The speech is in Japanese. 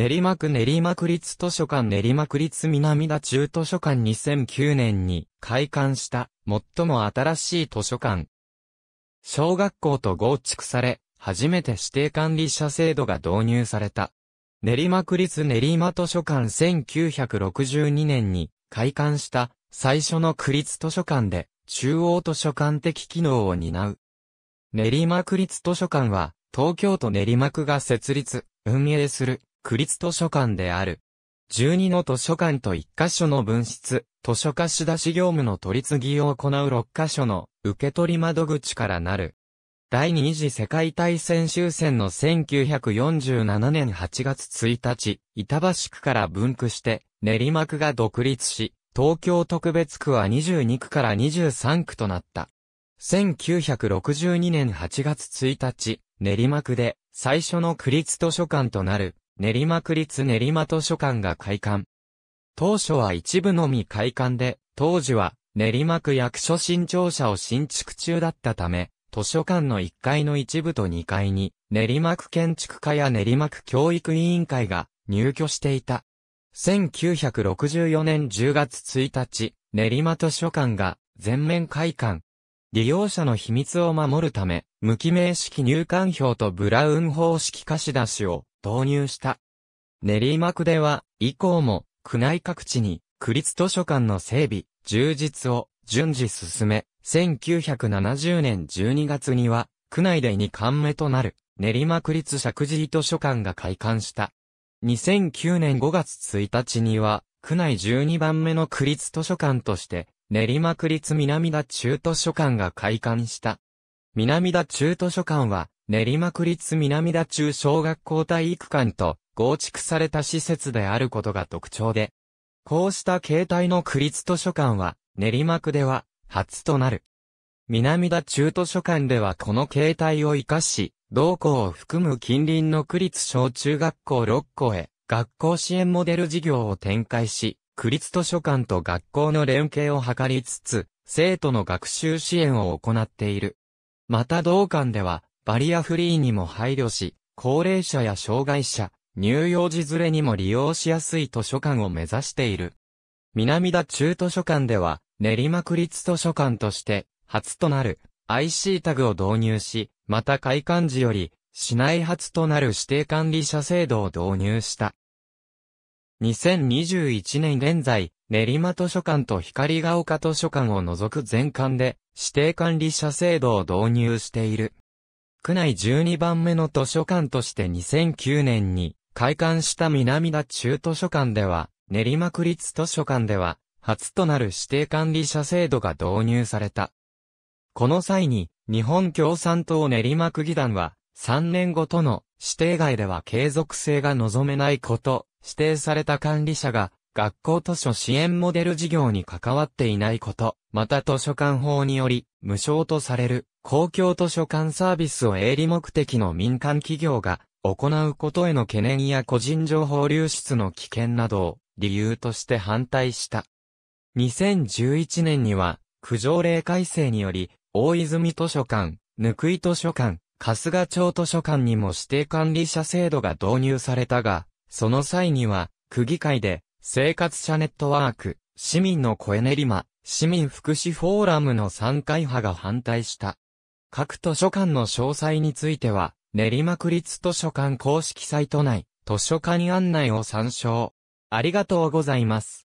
練馬区練馬区立図書館練馬区立南田中図書館2009年に開館した最も新しい図書館。小学校と合築され、初めて指定管理者制度が導入された。練馬区立練馬図書館1962年に開館した最初の区立図書館で中央図書館的機能を担う。練馬区立図書館は東京都練馬区が設立、運営する区立図書館である。12の図書館と1カ所の分室、図書貸し出し業務の取り次ぎを行う6カ所の受け取り窓口からなる。第二次世界大戦終戦の1947年8月1日、板橋区から分区して練馬区が独立し、東京特別区は22区から23区となった。1962年8月1日、練馬区で最初の区立図書館となる練馬区立練馬図書館が開館。当初は一部のみ開館で、当時は練馬区役所新庁舎を新築中だったため、図書館の1階の一部と2階に、練馬区建築家や練馬区教育委員会が入居していた。1964年10月1日、練馬図書館が全面開館。利用者の秘密を守るため、無記名式入館表とブラウン方式貸し出しを導入した。練馬区では、以降も、区内各地に、区立図書館の整備、充実を、順次進め、1970年12月には、区内で2巻目となる、練馬区立石神図書館が開館した。2009年5月1日には、区内12番目の区立図書館として、練馬区立南田中図書館が開館した。南田中図書館は、練馬区立南田中小学校体育館と合築された施設であることが特徴で、こうした形態の区立図書館は練馬区では初となる。南田中図書館ではこの形態を活かし、同校を含む近隣の区立小中学校6校へ学校支援モデル事業を展開し、区立図書館と学校の連携を図りつつ、生徒の学習支援を行っている。また同館では、バリアフリーにも配慮し、高齢者や障害者、乳幼児連れにも利用しやすい図書館を目指している。南田中図書館では、練馬区立図書館として、初となる IC タグを導入し、また開館時より、市内初となる指定管理者制度を導入した。2021年現在、練馬図書館と光が丘図書館を除く全館で指定管理者制度を導入している。区内12番目の図書館として2009年に開館した南田中図書館では、練馬区立図書館では、初となる指定管理者制度が導入された。この際に、日本共産党練馬区議団は、3年ごとの指定外では継続性が望めないこと、指定された管理者が学校図書支援モデル事業に関わっていないこと、また図書館法により無償とされる公共図書館サービスを営利目的の民間企業が行うことへの懸念や個人情報流出の危険などを理由として反対した。2011年には、苦条例改正により、大泉図書館、ぬ井図書館、春日町図書館にも指定管理者制度が導入されたが、その際には、区議会で、生活者ネットワーク、市民の声練馬、市民福祉フォーラムの3回派が反対した。各図書館の詳細については、練馬区立図書館公式サイト内、図書館案内を参照。ありがとうございます。